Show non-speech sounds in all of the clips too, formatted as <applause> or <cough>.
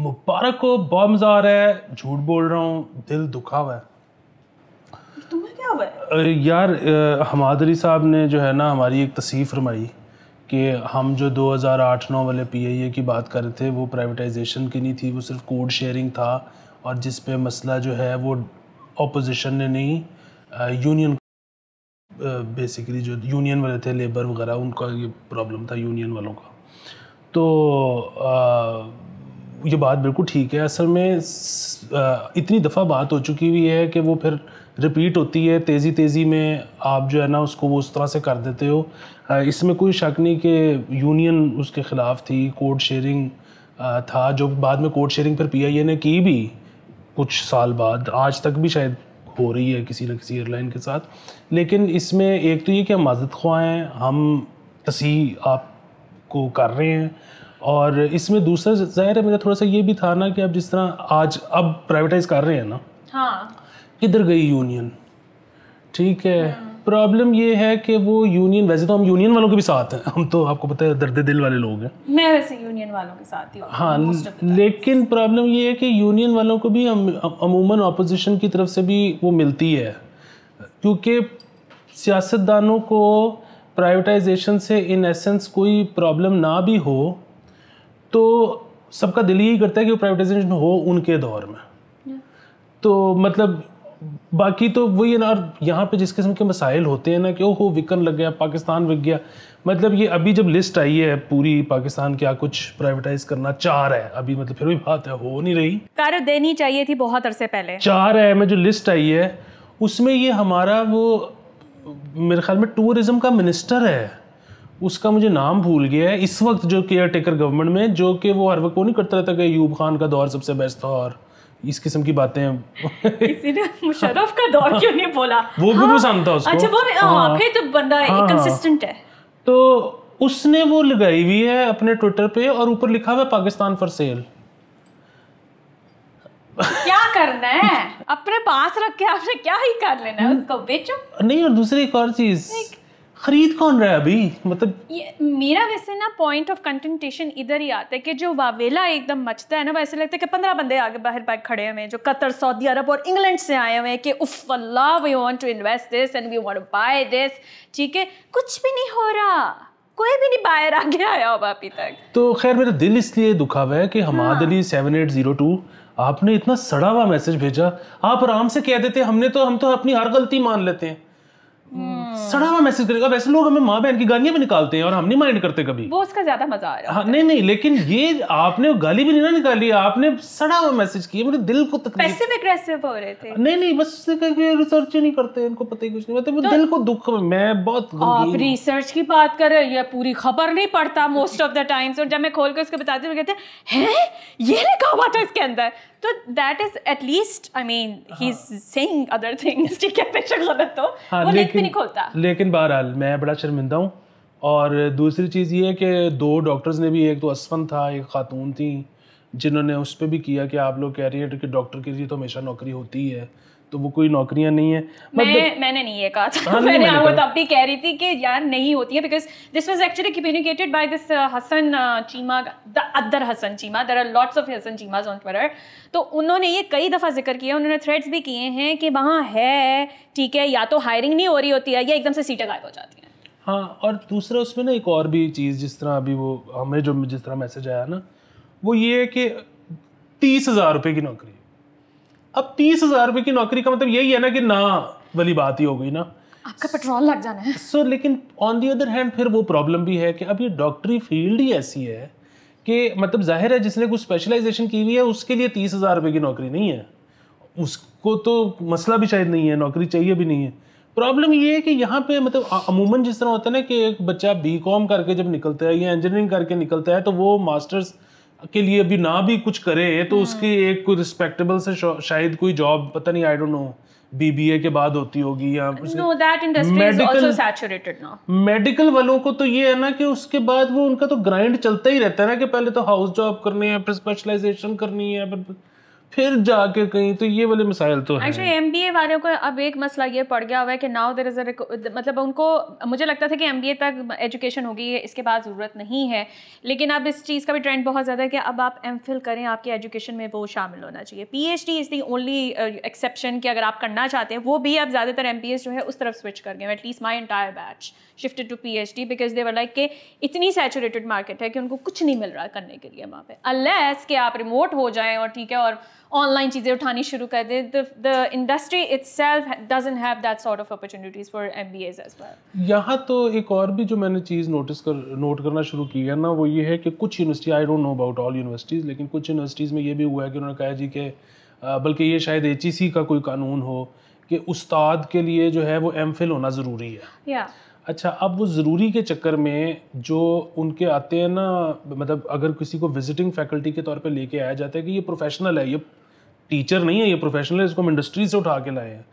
मुबारक को मजा आ रहा है झूठ बोल रहा हूँ दिल दुखा हुआ है तुम्हें क्या हुआ यार हमादरी साहब ने जो है ना हमारी एक तसीफ फरमाई कि हम जो 2008-9 वाले पीआईए की बात कर रहे थे वो प्राइवेटाइजेशन की नहीं थी वो सिर्फ कोड शेयरिंग था और जिस पे मसला जो है वो अपोजिशन ने नहीं यूनियन बेसिकली जो यूनियन वाले थे लेबर वगैरह उनका ये प्रॉब्लम था यूनियन वालों का तो आ, ये बात बिल्कुल ठीक है असल में इतनी दफ़ा बात हो चुकी हुई है कि वो फिर रिपीट होती है तेज़ी तेज़ी में आप जो है ना उसको वो उस तरह से कर देते हो इसमें कोई शक नहीं कि यूनियन उसके ख़िलाफ़ थी कोड शेयरिंग था जो बाद में कोड शेयरिंग फिर पीआईए ने की भी कुछ साल बाद आज तक भी शायद हो रही है किसी ना किसी एयरलाइन के साथ लेकिन इसमें एक तो ये कि हम मजद ख्वाएँ हैं हम तसी आप को कर रहे हैं और इसमें दूसरा जाहिर है मेरा थोड़ा सा ये भी था ना कि अब जिस तरह आज अब प्राइवेटाइज कर रहे हैं ना हाँ किधर गई यूनियन ठीक है प्रॉब्लम हम्म। ये है कि वो यूनियन वैसे तो हम यूनियन वालों के भी साथ हैं हम तो आपको पता है दर्द दिल वाले लोग हैं मैं वैसे यूनियन वालों के साथ ही हाँ लेकिन प्रॉब्लम ये है कि यूनियन वालों को भी अमूमन अपोजिशन की तरफ से भी वो मिलती है क्योंकि सियासतदानों को प्राइवेटाइजेशन से इन एसेंस कोई प्रॉब्लम ना भी हो तो सबका दिल यही करता है कि वो प्राइवेटाइजेशन हो उनके दौर में तो मतलब बाकी तो वही है ना और यहाँ पे जिस किस्म के मसाइल होते हैं ना कि ओहो विकन लग गया पाकिस्तान विक गया मतलब ये अभी जब लिस्ट आई है पूरी पाकिस्तान क्या कुछ प्राइवेटाइज करना चाह रहा है अभी मतलब फिर भी बात है हो नहीं रही तारीफ देनी चाहिए थी बहुत अरसे पहले चाह रहा है मैं जो लिस्ट आई है उसमें ये हमारा वो मेरे ख्याल में टूरिज्म का मिनिस्टर है उसका मुझे नाम भूल गया है इस वक्त जो केयर टेकर गवर्नमेंट में जो कि वो हर वक्त वो नहीं करता रहता कि यूब खान का दौर सबसे बेस्ट था और इस किस्म की बातें किसी ने मुशर्रफ का दौर क्यों नहीं बोला <laughs> वो भी हाँ। था उसको अच्छा वो हाँ, हाँ, फिर तो बंदा हाँ। कंसिस्टेंट हाँ। है तो उसने वो लगाई हुई है अपने ट्विटर पे और ऊपर लिखा हुआ पाकिस्तान फॉर सेल क्या करना है अपने पास रख के आपने क्या ही कर लेना है उसको बेचो नहीं और दूसरी एक और चीज खरीद कौन रहा है अभी मतलब ये मेरा वैसे ना पॉइंट ऑफ कंटेंटेशन इधर ही आता है कि जो वावेला एकदम मचता है ना वैसे लगता है कि पंद्रह बंदे आगे बाहर बाहर खड़े हुए हैं जो कतर सऊदी अरब और इंग्लैंड से आए हुए हैं कि उफ अल्लाह we want to invest this and we want to buy this ठीक है कुछ भी नहीं हो रहा कोई भी नहीं बाहर आगे आया हुआ अभी तक तो खैर मेरा दिल इसलिए दुखा हुआ है कि हमाद हाँ। Ali seven eight zero two आपने इतना सड़ा हुआ मैसेज भेजा आप आराम से कह देते हमने तो हम तो अपनी हर गलती मान लेते हैं हम्म। सड़ा हुआ मैसेज करेगा वैसे लोग हमें माँ बहन की गालियां भी निकालते हैं और हम नहीं माइंड करते कभी वो उसका ज्यादा मजा आ रहा हाँ, नहीं नहीं लेकिन ये आपने गाली भी नहीं ना निकाली आपने सड़ा हुआ मैसेज किया मेरे दिल को तकलीफ पैसिव एग्रेसिव हो रहे थे नहीं नहीं बस रिसर्च ही नहीं करते इनको पता ही कुछ नहीं मतलब तो दिल को दुख मैं बहुत आप रिसर्च की बात कर रहे ये पूरी खबर नहीं पड़ता मोस्ट ऑफ द टाइम्स और जब मैं खोल के उसको बताती हूँ कहते हैं ये लिखा हुआ था इसके अंदर तो that is at least I mean he is saying other things ठीक है बेशक गलत हो हाँ, वो लिंक भी नहीं खोलता होता लेकिन बहरहाल मैं बड़ा शर्मिंदा हूँ और दूसरी चीज़ ये है कि दो डॉक्टर्स ने भी एक तो असफन था एक खातून थी जिन्होंने उस पर भी किया कि आप लोग कह रही है कि डॉक्टर के लिए तो हमेशा नौकरी होती ही है तो वो कोई नौकरियां नहीं है मतलब मैं, मैंने नहीं ये कहा था हाँ, मैंने आपको तब भी कह रही थी कि यार नहीं होती है because this was actually communicated by this Hasan Cheema the other Hasan Cheema there are lots of Hasan Cheemas on Twitter तो उन्होंने ये कई दफ़ा जिक्र किया उन्होंने थ्रेड्स भी किए हैं कि वहाँ है ठीक है या तो हायरिंग नहीं हो रही होती है या एकदम से सीटें गायब हो जाती हैं हाँ और दूसरा उसमें ना एक और भी चीज़ जिस तरह अभी वो हमें जो जिस तरह मैसेज आया ना वो ये है कि तीस हजार रुपए की नौकरी अब तीस हजार रुपए की नौकरी का मतलब यही है ना कि ना वाली बात ही हो गई ना आपका पेट्रोल लग जाना है सो so, लेकिन ऑन दी अदर हैंड फिर वो प्रॉब्लम भी है कि अब ये डॉक्टरी फील्ड ही ऐसी है कि मतलब जाहिर है जिसने कुछ स्पेशलाइजेशन की हुई है उसके लिए तीस हज़ार रुपए की नौकरी नहीं है उसको तो मसला भी शायद नहीं है नौकरी चाहिए भी नहीं है प्रॉब्लम ये है कि यहाँ पे मतलब अमूमन जिस तरह होता है ना कि एक बच्चा बी कॉम करके जब निकलता है या इंजीनियरिंग करके निकलता है तो वो मास्टर्स के लिए अभी ना भी कुछ करे तो हाँ। उसकी एक कोई रिस्पेक्टेबल से शायद कोई जॉब पता नहीं आई डोंट नो बीबीए के बाद होती होगी या मेडिकल मेडिकल वालों को तो ये है ना कि उसके बाद वो उनका तो ग्राइंड चलता ही रहता है ना कि पहले तो हाउस जॉब करनी है फिर स्पेशलाइजेशन करनी है फिर फिर जाके कहीं तो ये वाले मिसाइल तो हैं एक्चुअली एमबीए वालों को अब एक मसला ये पड़ गया हुआ है कि नाउ देर इज़ मतलब उनको मुझे लगता था कि एमबीए तक एजुकेशन होगी इसके बाद ज़रूरत नहीं है लेकिन अब इस चीज़ का भी ट्रेंड बहुत ज़्यादा है कि अब आप एम करें आपके एजुकेशन में वो शामिल होना चाहिए P H D is the only exception कि अगर आप करना चाहते हैं वो भी अब ज़्यादातर एम जो है उस तरफ स्विच कर गए at least my entire batch shifted to P H D because they were like के इतनी सैचुरेटेड मार्केट है कि उनको कुछ नहीं मिल रहा करने के लिए वहाँ पर अनलेस कि आप रिमोट हो जाए और ठीक है और ऑनलाइन चीज़ें उठानी शुरू कर दें the industry it's doesn't have that sort of opportunities for M B as well यहाँ तो एक और भी जो मैंने चीज़ नोटिस कर नोट करना शुरू की है ना वो ये है कि कुछ university I don't know about all universities लेकिन कुछ यूनिवर्सिटीज़ में ये भी हुआ है कि उन्होंने कहा जी के बल्कि ये शायद एच e का कोई कानून हो कि उस्ताद के लिए जो है वो एम होना ज़रूरी है yeah. अच्छा अब वो ज़रूरी के चक्कर में जो उनके आते हैं ना मतलब अगर किसी को विजिटिंग फैकल्टी के तौर पे लेके आया जाता है कि ये प्रोफेशनल है ये टीचर नहीं है ये प्रोफेशनल है इसको हम इंडस्ट्री से उठा के लाए हैं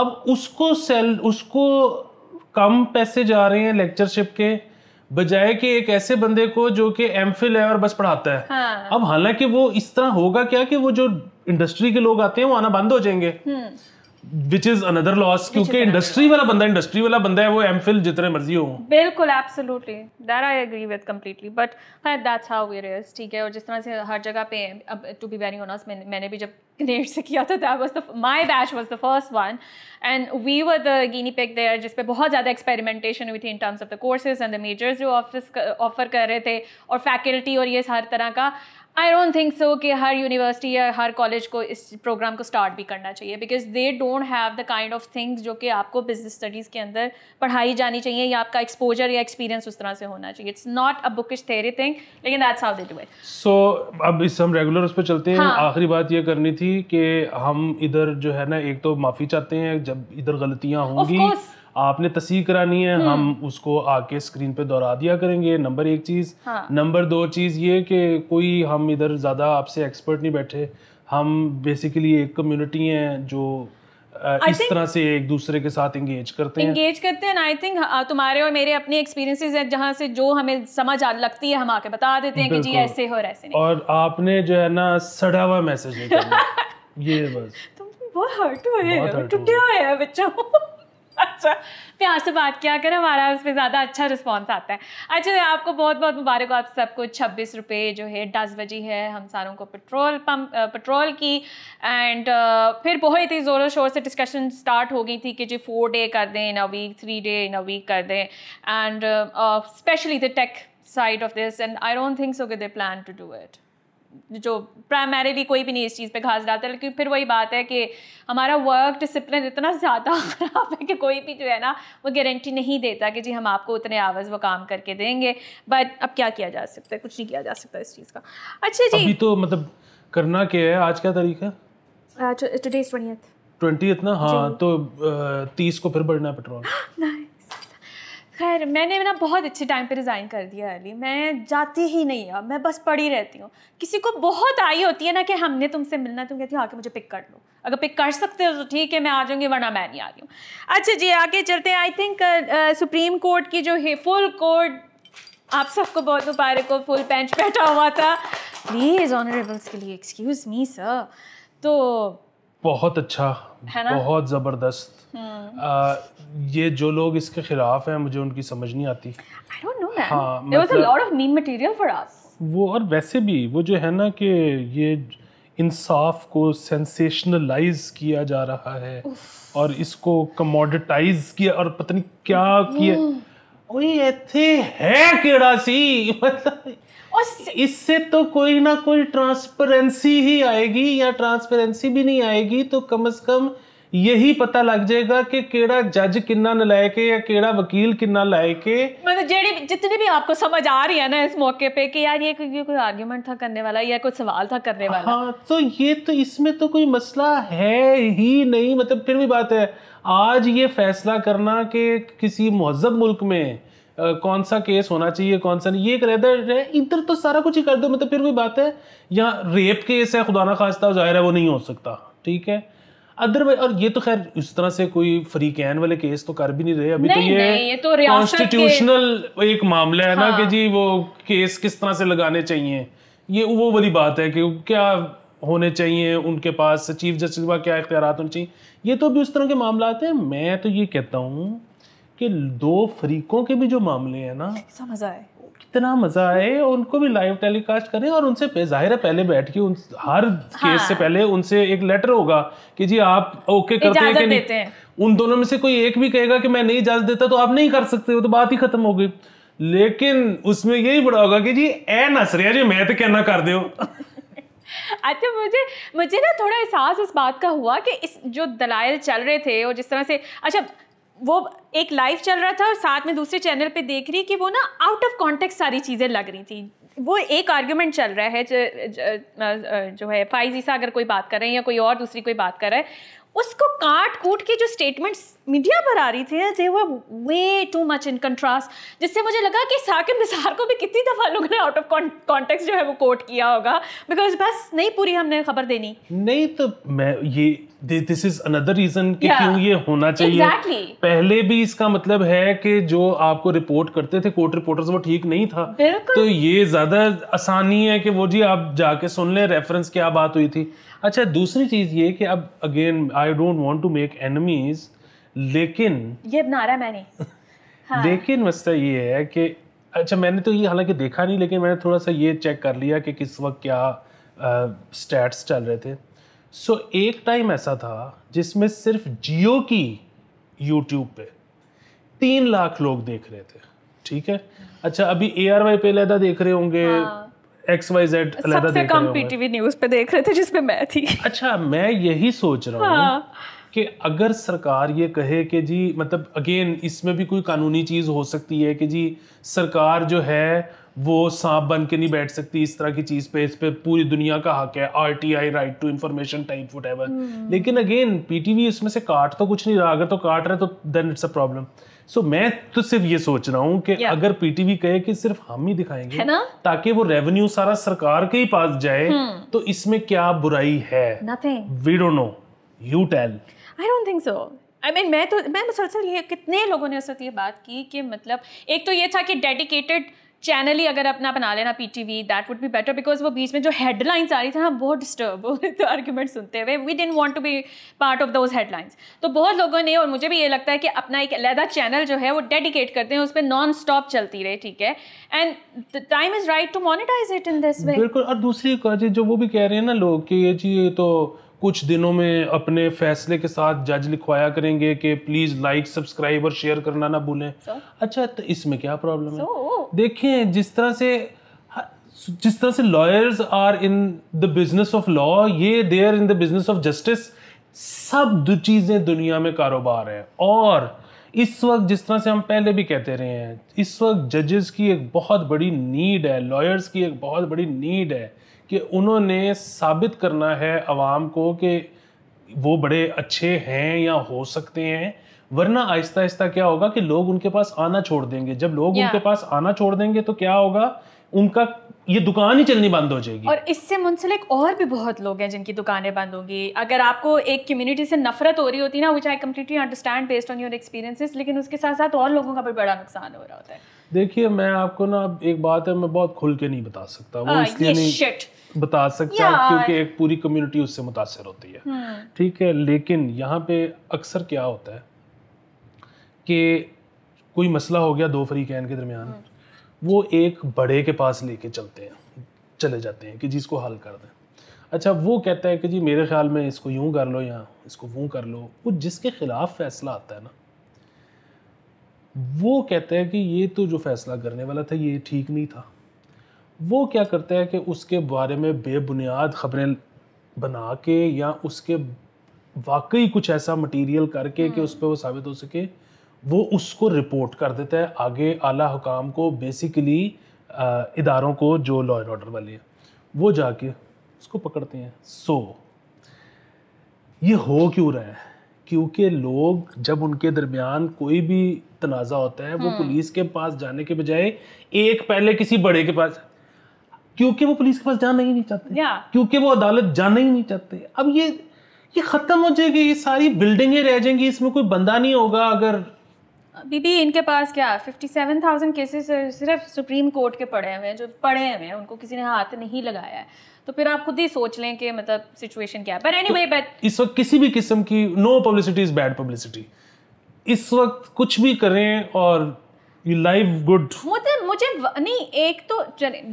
अब उसको सेल उसको कम पैसे जा रहे हैं लेक्चरशिप के बजाय कि एक ऐसे बंदे को जो कि एम है और बस पढ़ाता है हाँ। अब हालांकि वो इस तरह होगा क्या कि वो जो इंडस्ट्री के लोग आते हैं वो आना बंद हो जाएंगे hmm. Which is another loss क्योंकि इंडस्ट्री वाला बंदा इंडस्ट्री वाला बंदा है वो एमफिल जितने मर्जी हो बिल्कुल absolutely that I agree with completely but that's how it is ठीक है और जिस तरह से हर जगह पे अब टू बी वेरी ऑनेस्ट मैंने भी जब ग्रेड से किया था that was the my batch was the first one and we were the guinea pig there जिसपे बहुत ज़्यादा एक्सपेरिमेंटेशन हुई थी in terms of the courses and the majors जो ऑफिस ऑफर कर रहे थे और फैकल्टी और ये हर तरह का आई डोंट थिंक सो कि हर यूनिवर्सिटी या हर कॉलेज को इस प्रोग्राम को स्टार्ट भी करना चाहिए because they don't have the kind of things जो कि आपको बिजनेस स्टडीज़ के अंदर पढ़ाई जानी चाहिए या आपका एक्सपोजर या एक्सपीरियंस उस तरह से होना चाहिए it's not a bookish theory thing लेकिन that's how they do it so अब इस हम रेगुलर उस पर चलते हैं हाँ. आखिरी बात ये करनी थी कि हम इधर जो है ना एक तो माफ़ी चाहते हैं जब इधर गलतियाँ होंगी आपने तस्वीर करानी है हम हम्म। उसको आके स्क्रीन पे दोहरा दिया करेंगे नंबर एक चीज़ हाँ। नंबर दो चीज़ ये कि कोई हम इधर ज़्यादा आपसे एक्सपर्ट नहीं बैठे हम बेसिकली एक कम्युनिटी है जो Uh, इस think, तरह से एक दूसरे के साथ इंगेज करते हैं इंगेज करते हैं आई थिंक तुम्हारे और मेरे अपने एक्सपीरियंसेस हैं जहाँ से जो हमें समझ आ लगती है हम आके बता देते हैं कि जी ऐसे हो ऐसे नहीं और आपने जो है ना सड़ा हुआ मैसेज नहीं <laughs> ये बस तुम बहुत हर्ट हुए हो टूटे हुए हैं बच्चों अच्छा प्यार से बात किया करें हमारा उस पर ज़्यादा अच्छा रिस्पॉन्स आता है अच्छा आपको बहुत बहुत मुबारक हो आप सबको छब्बीस रुपये जो है दस बजी है हम सारों को पेट्रोल पम्प पेट्रोल की एंड फिर बहुत ही ज़ोरों शोर से डिस्कशन स्टार्ट हो गई थी कि जी फोर डे कर दें in a week three day in a week कर दें and specially the tech side of this and I don't think so कि they plan to do it जो प्राइमरीली कोई भी नहीं इस चीज़ पे घास डालता है लेकिन फिर वही बात है कि हमारा वर्क डिसिप्लिन इतना ज़्यादा <laughs> ख़राब है कि कोई भी जो है ना वो गारंटी नहीं देता कि जी हम आपको उतने आवर्स वो काम करके देंगे बट अब क्या किया जा सकता है कुछ नहीं किया जा सकता इस चीज़ का अच्छा जी अभी तो मतलब करना क्या है आज क्या तारीख है ट्वेंटी uh, ट्वेंटियथ uh, ना हाँ तो uh, तीस को फिर बढ़ना है पेट्रोल <gasps> नहीं खैर मैंने ना बहुत अच्छे टाइम पे रिज़ाइन कर दिया अली मैं जाती ही नहीं अब मैं बस पड़ी रहती हूँ किसी को बहुत आई होती है ना कि हमने तुमसे मिलना तुम कहती हो आके मुझे पिक कर लो अगर पिक कर सकते हो तो ठीक है मैं आ जाऊँगी वरना मैं नहीं आ रही हूँ अच्छा जी आगे चलते हैं आई थिंक सुप्रीम कोर्ट की जो है फुल कोर्ट आप सबको बहुत मुबारक हो फुल बेंच बैठा हुआ था प्लीज़ ऑनरेबल्स के लिए एक्सक्यूज़ मी सर तो बहुत अच्छा है ना? बहुत ज़बरदस्त हम्म। ये जो लोग इसके खिलाफ हैं मुझे उनकी समझ नहीं आती हाँ, मतलब वो और वैसे भी वो जो है ना कि ये इंसाफ को सेंसेशनलाइज किया जा रहा है और इसको कमोडिटाइज किया और पता नहीं क्या किया हम्म। ओए ਇੱਥੇ <laughs> मतलब इससे तो कोई ना कोई ट्रांसपेरेंसी ही आएगी या ट्रांसपेरेंसी भी नहीं आएगी तो कम से कम यही पता लग जाएगा कि केड़ा जज किन्ना लाए के या केड़ा वकील किन्ना लाए के मतलब जेडी जितने भी आपको समझ आ रही है ना इस मौके पे कि यार ये कोई कोई आर्गुमेंट था करने वाला या कोई सवाल था करने वाला हाँ तो ये तो इसमें तो कोई मसला है ही नहीं मतलब फिर भी बात है आज ये फैसला करना कि किसी महजब मुल्क में कौन सा केस होना चाहिए कौन सा नहीं ये रेदर है इधर तो सारा कुछ ही कर दो मतलब फिर भी बात है यहाँ रेप केस है खुदा ना खास्ता जाहिर है वो नहीं हो सकता ठीक है अदरवाइज और ये तो खैर इस तरह से कोई फ्री कैन वाले केस तो कर भी नहीं रहे अभी तो नहीं, तो ये, नहीं, ये तो कॉन्स्टिट्यूशनल एक मामला है हाँ। ना कि हाँ। जी वो केस किस तरह से लगाने चाहिए ये वो वाली बात है कि क्या होने चाहिए उनके पास चीफ जस्टिस का क्या इख्तियार होने चाहिए ये तो अभी उस तरह के मामला हैं मैं तो ये कहता हूँ कि दो फरीकों के भी जो मामले हैं ना मजा आए कितना मजा आए और उनको भी लाइव टेलीकास्ट करें और उनसे जाहिर है पहले बैठ के उन हर हाँ। केस से पहले उनसे एक लेटर होगा कि जी आप ओके करते हैं कि नहीं हैं। उन दोनों में से कोई एक भी कहेगा कि मैं नहीं इजाजत देता तो आप नहीं कर सकते हो तो बात ही खत्म हो गई लेकिन उसमें यही बड़ा होगा कि जी ए नसरिया जी मैं तो कहना कर दो <laughs> अच्छा मुझे मुझे ना थोड़ा एहसास इस बात का हुआ कि इस जो दलाइल चल रहे थे और जिस तरह से अच्छा वो एक लाइव चल रहा था और साथ में दूसरे चैनल पे देख रही कि वो ना आउट ऑफ कॉन्टेक्स्ट सारी चीज़ें लग रही थी वो एक आर्ग्यूमेंट चल रहा है जो, जो है सा अगर कोई बात कर रहे हैं या कोई और दूसरी कोई बात कर रहा है उसको काट कूट के जो स्टेटमेंट्स मीडिया पर आ रही थी they were way too much in contrast जिससे मुझे लगा कि साकिब निसार को भी कितनी दफ़ा लोगों ने आउट ऑफ कॉन्टेक्स्ट जो है वो कोट किया होगा बिकॉज बस नहीं पूरी हमने खबर देनी नहीं तो मैं ये दिस इज अनदर रीजन कि yeah. क्यों ये होना चाहिए exactly. पहले भी इसका मतलब है कि जो आपको रिपोर्ट करते थे कोर्ट रिपोर्टर्स वो ठीक नहीं था तो ये ज्यादा आसानी है कि वो जी आप जाके सुन लें रेफरेंस क्या बात हुई थी अच्छा दूसरी चीज ये कि अब again I don't want to make enemies लेकिन ये बना नारा मैंने <laughs> लेकिन मसला ये है कि अच्छा मैंने तो ये हालांकि देखा नहीं लेकिन मैंने थोड़ा सा ये चेक कर लिया कि किस वक्त क्या स्टैट्स चल रहे थे सो so, एक टाइम ऐसा था जिसमें सिर्फ जियो की यूट्यूब पे तीन लाख लोग देख रहे थे ठीक है अच्छा अभी ए आर वाई पे अलहदा देख रहे होंगे एक्स वाई जेड अलहदा देख रहे होंगे सबसे कम पीटीवी न्यूज़ पे देख रहे थे जिसमें मैं थी अच्छा मैं यही सोच रहा हूँ हाँ। कि अगर सरकार ये कहे कि जी मतलब अगेन इसमें भी कोई कानूनी चीज़ हो सकती है कि जी सरकार जो है वो सांप बन के नहीं बैठ सकती इस तरह की चीज़ पे इस पर पूरी दुनिया का हक है R T I right to information type whatever लेकिन अगेन पी टी वी इसमें से काट तो कुछ नहीं रहा अगर तो काट रहे तो then it's a problem so मैं तो सिर्फ ये सोच रहा हूँ कि yeah. अगर पीटीवी कहे कि सिर्फ हम ही दिखाएंगे है ना ताकि वो रेवेन्यू सारा सरकार के ही पास जाए hmm. तो इसमें क्या बुराई है we don't know you tell I don't think so I mean मैं तो मैं मुसलसल ये कितने लोगों ने उस वक्त ये बात की कि मतलब एक तो ये था कि डेडिकेटेड चैनल ही अगर अपना बना लेना P T V that would be better because वो बीच में जो हेडलाइंस आ रही थी ना बहुत डिस्टर्ब हो रहे थे आर्ग्यूमेंट सुनते हुए we don't want to be part of those headlines तो बहुत लोगों ने और मुझे भी ये लगता है कि अपना एक अलहदा चैनल जो है वो डेडिकेट करते हैं उस पर नॉन स्टॉप चलती रहे ठीक है and the time is right to monetise it in this way बिल्कुल और दूसरी जो वो भी कह रहे हैं ना लोग कि ये जी तो कुछ दिनों में अपने फैसले के साथ जज लिखवाया करेंगे कि प्लीज लाइक सब्सक्राइब और शेयर करना ना भूलें so? अच्छा तो इसमें क्या प्रॉब्लम so? है देखें जिस तरह से जिस तरह से lawyers are in the business of law ये they are in the business of justice सब चीजें दुनिया में कारोबार है और इस वक्त जिस तरह से हम पहले भी कहते रहे हैं इस वक्त जजेस की एक बहुत बड़ी नीड है लॉयर्स की एक बहुत बड़ी नीड है कि उन्होंने साबित करना है आवाम को कि वो बड़े अच्छे हैं या हो सकते हैं वरना आहिस्ता आहिस्ता क्या होगा कि लोग उनके पास आना छोड़ देंगे जब लोग उनके पास आना छोड़ देंगे तो क्या होगा उनका ये दुकान ही चलनी बंद हो जाएगी और इससे मुंसलिक और भी बहुत लोग हैं जिनकी दुकानें बंद होंगी अगर आपको एक कम्युनिटी से नफरत हो रही होती ना which I completely understand based on your experiences लेकिन उसके साथ साथ और लोगों का भी बड़ा नुकसान हो रहा होता है देखिए मैं आपको ना एक बात है मैं बहुत खुल के नहीं बता सकता वो हाँ, इसलिए नहीं बता सकता क्योंकि एक पूरी कम्युनिटी उससे मुतासर होती है हम्म। ठीक है लेकिन यहाँ पे अक्सर क्या होता है कि कोई मसला हो गया दो फरीकैन के दरमियान हम्म। वो एक बड़े के पास लेके चलते हैं चले जाते हैं कि जी इसको हल कर दें अच्छा वो कहता है कि जी मेरे ख्याल में इसको यूँ कर लो या इसको वो कर लो वो जिसके ख़िलाफ़ फैसला आता है ना वो कहता है कि ये तो जो फैसला करने वाला था ये ठीक नहीं था वो क्या करता है कि उसके बारे में बेबुनियाद खबरें बना के या उसके वाकई कुछ ऐसा मटेरियल करके कि हम्म। उस पर वो साबित हो सके वो उसको रिपोर्ट कर देता है आगे आला हुकाम को बेसिकली इदारों को जो लॉ एंड ऑर्डर वाले हैं वो जाके उसको पकड़ते हैं सो so, ये हो क्यों रहा है क्योंकि लोग जब उनके दरमियान कोई भी तनाज़ा होता है वो हम्म। पुलिस के पास जाने के बजाय एक पहले किसी बड़े के पास क्योंकि वो पुलिस के पास जाना ही नहीं चाहते yeah. क्योंकि वो अदालत जाना ही नहीं चाहते अब ये ये ख़त्म हो जाएगी ये सारी बिल्डिंगें रह जाएंगी इसमें कोई बंदा नहीं होगा अगर बीबी इनके पास क्या फिफ्टी सेवन थाउजेंड केसेस सिर्फ सुप्रीम कोर्ट के पड़े हुए हैं जो पड़े हुए हैं उनको किसी ने हाथ नहीं लगाया है तो फिर आप खुद ही सोच लें कि मतलब सिचुएशन क्या है पर एनीवे बट इस वक्त किसी भी किस्म की no publicity is bad publicity इस वक्त कुछ भी करें और you live good मुझे मुझे नहीं एक तो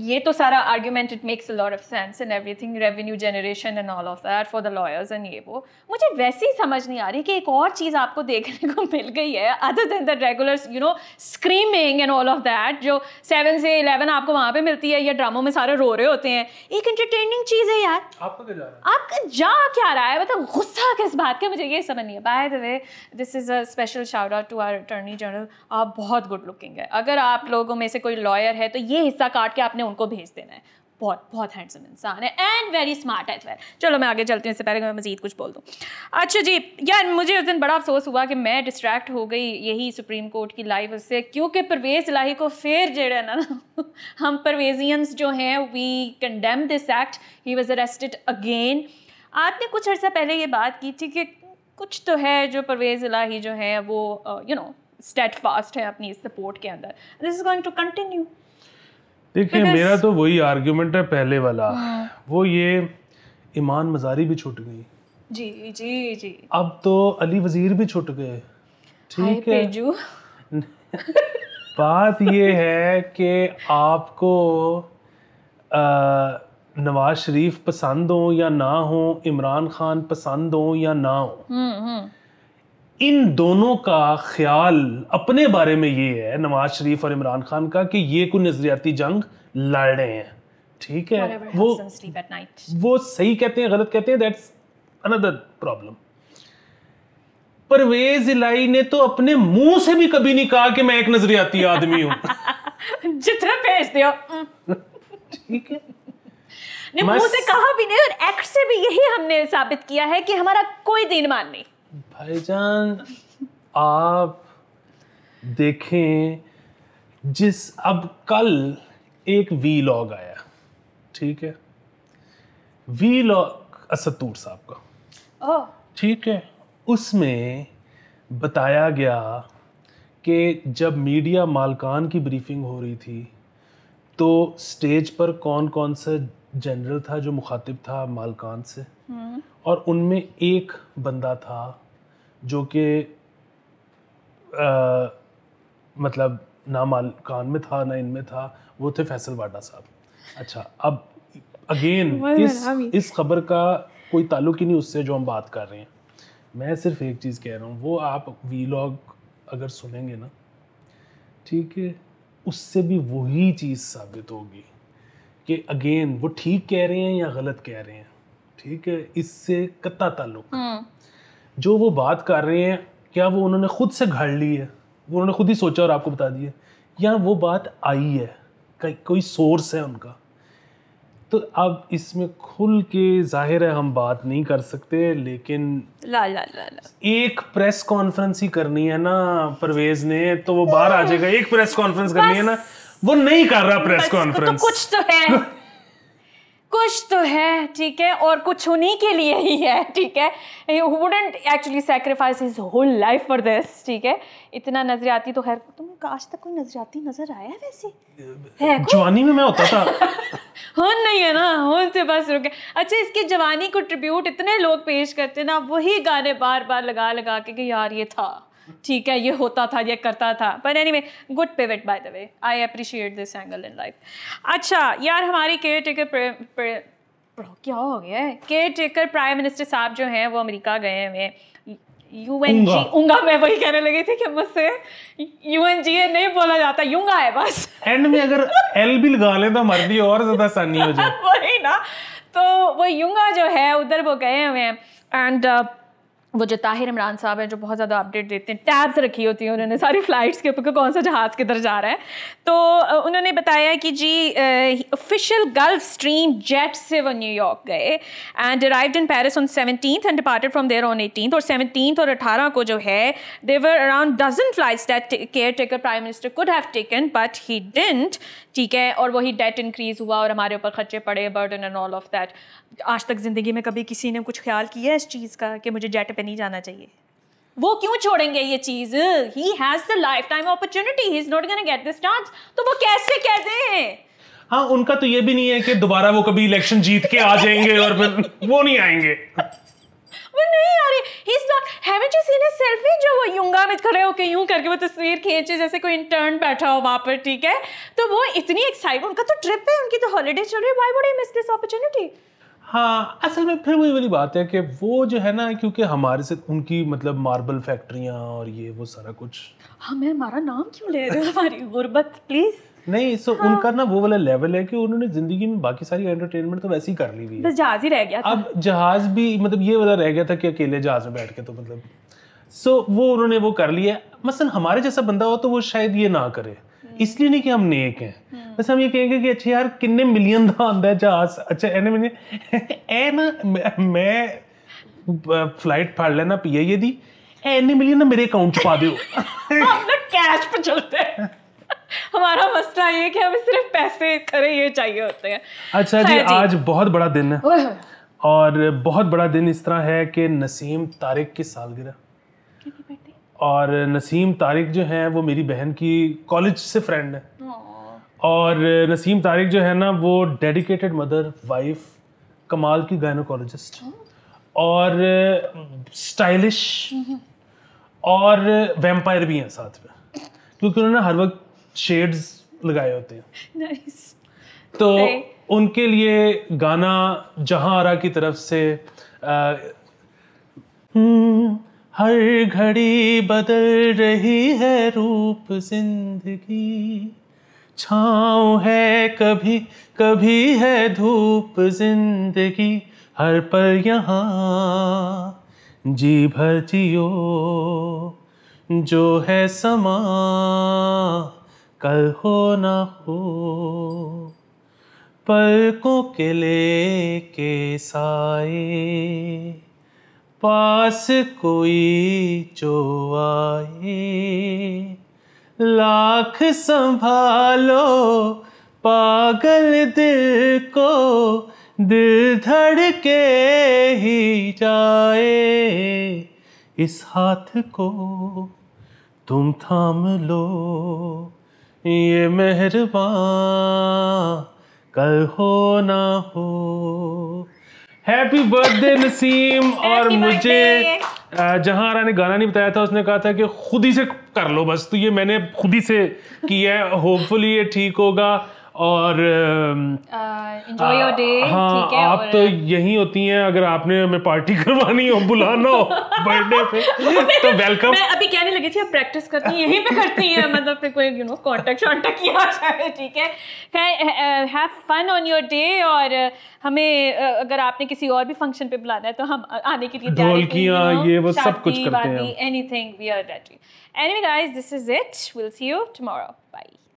ये तो सारा argument it makes a lot of sense and everything revenue generation and all of that for the lawyers and ये वो मुझे वैसे ही समझ नहीं आ रही कि एक और चीज़ आपको देखने को मिल गई है other than the regular you know screaming and all of that जो सेवन से इलेवन आपको वहाँ पे मिलती है या ड्रामों में सारे रो रहे होते हैं एक एंटरटेनिंग चीज़ है यार आपका जा आपका जा क्या रहा है मतलब गुस्सा किस बात का मुझे ये समझ नहीं है by the way this is a special shout out to our attorney general आप बहुत गुड लुक लुकिंग है अगर आप लोगों में से कोई लॉयर है तो ये हिस्सा काट के आपने उनको भेज देना है बहुत बहुत हैंडसम इंसान है and very smart as well चलो मैं आगे चलती हूँ इससे पहले मैं मजीद कुछ बोल दूँ अच्छा जी यार मुझे उस दिन बड़ा अफसोस हुआ कि मैं डिस्ट्रैक्ट हो गई यही सुप्रीम कोर्ट की लाइफ उससे क्योंकि परवेज़ इलाही को फिर जेड़े है ना <laughs> हम परवेजियंस जो हैं we condemn this act he was arrested again आपने कुछ अर्सा पहले ये बात की थी कि कुछ तो है जो परवेज़ इलाही जो है वो you uh, know state fast हैं अपनी सपोर्ट के अंदर this is going to continue देखिए मेरा तो वही आर्ग्यूमेंट है पहले वाला हाँ। वो ये ईमान मजारी भी छूट गई जी जी जी अब तो अली वजीर भी छूट गए ठीक है <laughs> बात ये है कि आपको नवाज शरीफ पसंद हो या ना हो इमरान खान पसंद हो या ना हो हम्म, हम्म। इन दोनों का ख्याल अपने बारे में ये है नवाज शरीफ और इमरान खान का कि ये कोई नजरियाती जंग लड़ रहे हैं ठीक है वो वो सही कहते हैं गलत कहते हैं दैट्स अनदर प्रॉब्लम परवेज इलाई ने तो अपने मुंह से भी कभी नहीं कहा कि मैं एक नजरियाती आदमी हूं <laughs> जितना भेज दिया ठीक है ने मुंह से कहा भी नहीं और एक्ट से भी यही हमने साबित किया है कि हमारा कोई दिन मान नहीं भाईजान आप देखें जिस अब कल एक वी लॉग आया ठीक है वी लॉग असतूर साहब का ठीक है उसमें बताया गया कि जब मीडिया मालकान की ब्रीफिंग हो रही थी तो स्टेज पर कौन कौन सा जनरल था जो मुखातिब था मालकान से और उनमें एक बंदा था जो कि मतलब ना माल कान में था ना इनमें था वो थे फैसल वाडा साहब अच्छा अब अगेन <laughs> इस इस खबर का कोई ताल्लुक ही नहीं उससे जो हम बात कर रहे हैं मैं सिर्फ एक चीज़ कह रहा हूँ वो आप वीलॉग अगर सुनेंगे ना ठीक है उससे भी वही चीज़ साबित होगी कि अगेन वो ठीक कह रहे हैं या गलत कह रहे हैं ठीक है इससे कत्ता ताल्लुक हाँ। जो वो बात कर रहे हैं क्या वो उन्होंने खुद से घड़ ली है वो उन्होंने खुद ही सोचा और आपको बता दिया या वो बात आई है कोई सोर्स है उनका तो अब इसमें खुल के जाहिर है हम बात नहीं कर सकते लेकिन ला ला ला ला एक प्रेस कॉन्फ्रेंस ही करनी है ना परवेज ने तो वो बाहर आ जाएगा एक प्रेस कॉन्फ्रेंस करनी है ना वो नहीं कर रहा प्रेस तो कॉन्फ्रेंस तो, तो कुछ तो है <laughs> कुछ तो है ठीक है और कुछ उन्हीं के लिए ही है ठीक है wouldn't actually sacrifice his whole life for this ठीक है इतना नजर आती तो खैर तुम्हें आज तक कोई नजर आती नजर आया वैसे है जवानी में मैं होता था <laughs> हुन नहीं है ना हुन से बस रुके अच्छा इसकी जवानी को ट्रिब्यूट इतने लोग पेश करते ना वही गाने बार बार लगा लगा के कि यार ये था ठीक है ये होता था ये करता था पर एनी वे गुड पेवेट by the way I appreciate this angle in life अच्छा यार हमारी केयर टेकर क्या हो गया है केयर टेकर प्राइम मिनिस्टर साहब जो हैं वो अमेरिका गए हुए हैं यू एन जी उंगा मैं वही कहने लगी थी कि मुझसे यू एन जी नहीं बोला जाता यूंगा है बस एंड में अगर एल भी लगा ले तो मर्दी और ज्यादा सनी हो जाए <laughs> वही ना तो वो यूंगा जो है उधर वो गए हुए हैं एंड uh, वो जो ताहिर इमरान साहब हैं जो बहुत ज़्यादा अपडेट देते हैं टैब्स रखी होती हैं उन्होंने सारी फ़्लाइट्स के ऊपर कौन सा जहाज़ किधर जा रहा है तो उन्होंने बताया कि जी ऑफिशियल गल्फ स्ट्रीम जेट से वो न्यूयॉर्क गए and arrived in Paris on seventeen and departed from there on eighteen और सेवनटीन और अठारह को जो है there were around dozen flights that caretaker prime minister could have taken but he didn't ठीक है और वही डेट इंक्रीज़ हुआ और हमारे ऊपर खर्चे पड़े burden and all of that आज तक ज़िंदगी में कभी किसी ने कुछ ख्याल किया इस चीज़ का कि मुझे जेट पे नहीं जाना चाहिए वो क्यों छोड़ेंगे ये चीज़ he has the lifetime opportunity he is not gonna get this chance तो वो कैसे कहते हैं हाँ उनका तो ये भी नहीं है कि दोबारा वो कभी इलेक्शन जीत के आ जाएंगे और फिर वो नहीं आएंगे वो नहीं आ रहे he is not haven't you seen a selfie जो वो युंगा में खड़े होकर यूं करके वो तस्वीर खींचे जैसे कोई इंटर्न बैठा हो वहां पर ठीक है तो वो इतनी एक्साइटेड उनका तो ट्रिप है उनकी तो हॉलीडे चल रही है why would he miss this opportunity हाँ असल में फिर वही वाली बात है कि वो जो है ना क्योंकि हमारे से उनकी मतलब मार्बल फैक्ट्रियाँ और ये वो सारा कुछ हाँ मैं हमारा नाम क्यों ले रहे हमारी गुर्बत प्लीज़ नहीं सो हाँ। उनका ना वो वाला लेवल है कि उन्होंने जिंदगी में बाकी सारी एंटरटेनमेंट तो वैसे ही कर ली हुई है जहाज ही रह गया था। अब जहाज भी मतलब ये वाला रह गया था कि अकेले जहाज में बैठ के तो मतलब सो वो उन्होंने वो कर लिया मसलन हमारे जैसा बंदा हो तो वो शायद ये ना करे इसलिए नहीं कि हम नेक हैं बस हम ये कहेंगे कि अच्छा यार किन्ने मिलियन दा आंदा है जहाज अच्छा एने मिलियन <laughs> ए ना मैं फ्लाइट फाड़ लेना पी पीआईए दी एने मिलियन ना मेरे अकाउंट पा दियो <laughs> हम ना कैश पे चलते हैं हमारा मसला ये है कि हमें सिर्फ पैसे खरे ये चाहिए होते हैं अच्छा जी, जी आज बहुत बड़ा दिन है और बहुत बड़ा दिन इस तरह है कि नसीम तारिक की सालगिरह और नसीम तारिक जो है वो मेरी बहन की कॉलेज से फ्रेंड है और नसीम तारिक जो है ना वो डेडिकेटेड मदर वाइफ कमाल की गायनोकोलॉजिस्ट और स्टाइलिश mm-hmm. और वेम्पायर भी हैं साथ में क्योंकि उन्होंने हर वक्त शेड्स लगाए होते हैं nice. तो hey. उनके लिए गाना जहां आरा की तरफ से आ, हर घड़ी बदल रही है रूप जिंदगी छाँव है कभी कभी है धूप जिंदगी हर पल यहाँ जी भर जियो जो है समा कल हो ना हो पलकों के लेके साए पास कोई जो आए लाख संभालो पागल दिल को दिल धड़के ही जाए इस हाथ को तुम थाम लो ये मेहरबान कल हो ना हो हैप्पी बर्थडे नसीम और मुझे जहाँ आरा ने गाना नहीं बताया था उसने कहा था कि खुद ही से कर लो बस तो ये मैंने खुद ही से किया है होपफुली ये ठीक होगा और एंजॉय योर डे ठीक है आप तो यही होती हैं अगर आपने हमें पार्टी <laughs> करवानी हो बुलाना हो बर्थडे पे <laughs> तो वेलकम मैं अभी कहने लगी थी आप प्रैक्टिस करती हैं यहीं पे करती हैं मतलब फिर कोई यू नो कांटेक्ट शॉन्टेक्ट किया जाए ठीक है have fun on your day और हमें अगर आपने किसी और भी फंक्शन पे बुलाना है तो हम आने के लिए ढोलकियाँ ये वो सब कुछ करते हैं anything we are ready anyway guys this is it will see you tomorrow bye